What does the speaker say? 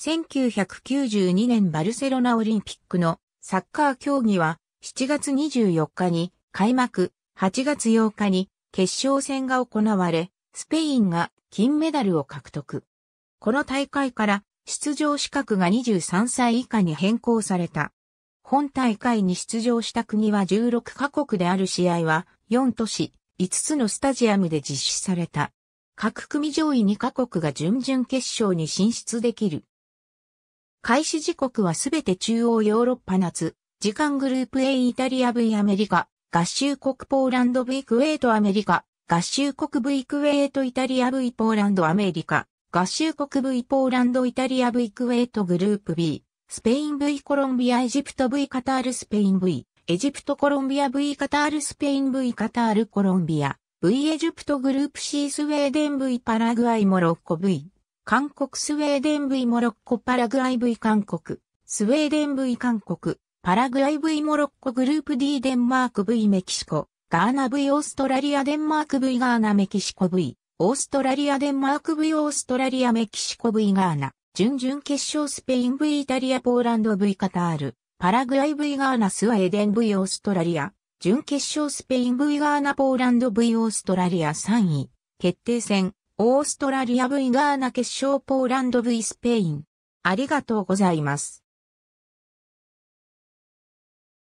1992年バルセロナオリンピックのサッカー競技は7月24日に開幕、8月8日に決勝戦が行われ、スペインが金メダルを獲得。この大会から出場資格が23歳以下に変更された。本大会に出場した国は16カ国である試合は4都市、5つのスタジアムで実施された。各組上位2カ国が準々決勝に進出できる。開始時刻はすべて中央ヨーロッパ夏、時間グループ A イタリア V アメリカ、合衆国ポーランド V クウェートアメリカ、合衆国 V クウェートイタリア V ポーランドアメリカ、合衆国 V ポーランドイタリア V クウェートグループ B、スペイン V コロンビアエジプト V カタールスペイン V、エジプトコロンビア V カタールスペイン V カタールコロンビア、V エジプトグループ C スウェーデン V パラグアイモロッコ V 韓国スウェーデン V モロッコパラグアイ V 韓国、スウェーデン V 韓国、パラグアイ V モロッコグループ D デンマーク V メキシコ、ガーナ V オーストラリアデンマーク V ガーナメキシコ V、オーストラリアデンマーク V オーストラリアメキシコ V ガーナ、準々決勝スペイン V イタリアポーランド V カタール、パラグアイ V ガーナスウェーデン V オーストラリア、準決勝スペイン V ガーナポーランド V オーストラリア3位、決定戦、オーストラリア V ガーナ決勝ポーランド V スペイン。ありがとうございます。